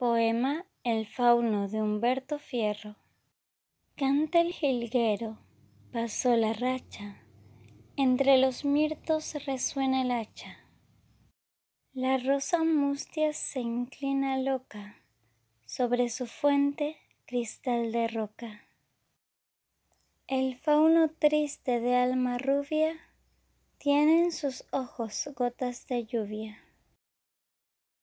Poema El fauno de Humberto Fierro. Canta el jilguero, pasó la racha, entre los mirtos resuena el hacha. La rosa mustia se inclina loca, sobre su fuente cristal de roca. El fauno triste de alma rubia tiene en sus ojos gotas de lluvia.